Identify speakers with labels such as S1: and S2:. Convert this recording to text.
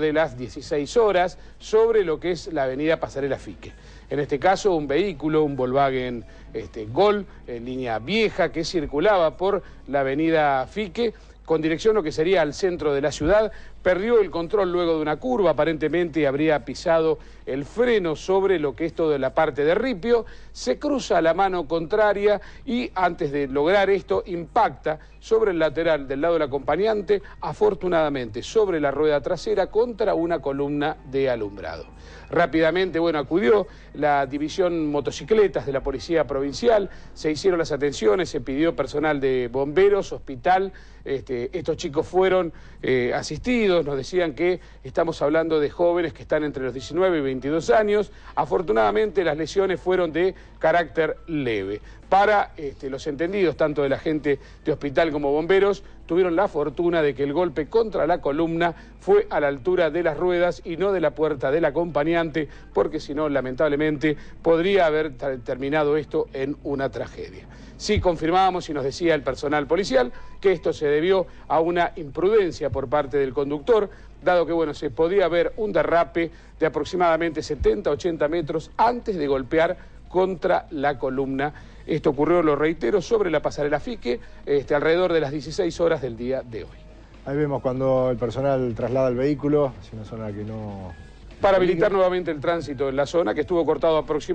S1: de las 16 horas sobre lo que es la avenida Pasarela Fique. En este caso, un vehículo, un Volkswagen este, Gol, en línea vieja, que circulaba por la avenida Fique, con dirección a lo que sería al centro de la ciudad, perdió el control luego de una curva, aparentemente habría pisado el freno sobre lo que es toda la parte de ripio, se cruza la mano contraria y antes de lograr esto impacta sobre el lateral del lado del acompañante, afortunadamente sobre la rueda trasera contra una columna de alumbrado. Rápidamente, bueno, acudió la división motocicletas de la Policía Provincial, se hicieron las atenciones, se pidió personal de bomberos, hospital, este, estos chicos fueron eh, asistidos, nos decían que estamos hablando de jóvenes que están entre los 19 y 22 años. Afortunadamente las lesiones fueron de carácter leve. Para este, los entendidos, tanto de la gente de hospital como bomberos, tuvieron la fortuna de que el golpe contra la columna fue a la altura de las ruedas y no de la puerta del acompañante, porque si no, lamentablemente, podría haber terminado esto en una tragedia. Sí confirmábamos y nos decía el personal policial que esto se debió a una imprudencia por parte del conductor, dado que bueno, se podía ver un derrape de aproximadamente 70-80 metros antes de golpear contra la columna. Esto ocurrió, lo reitero, sobre la pasarela Fique, este, alrededor de las 16 horas del día de hoy. Ahí vemos cuando el personal traslada el vehículo, es una zona que no... Para habilitar nuevamente el tránsito en la zona, que estuvo cortado aproximadamente...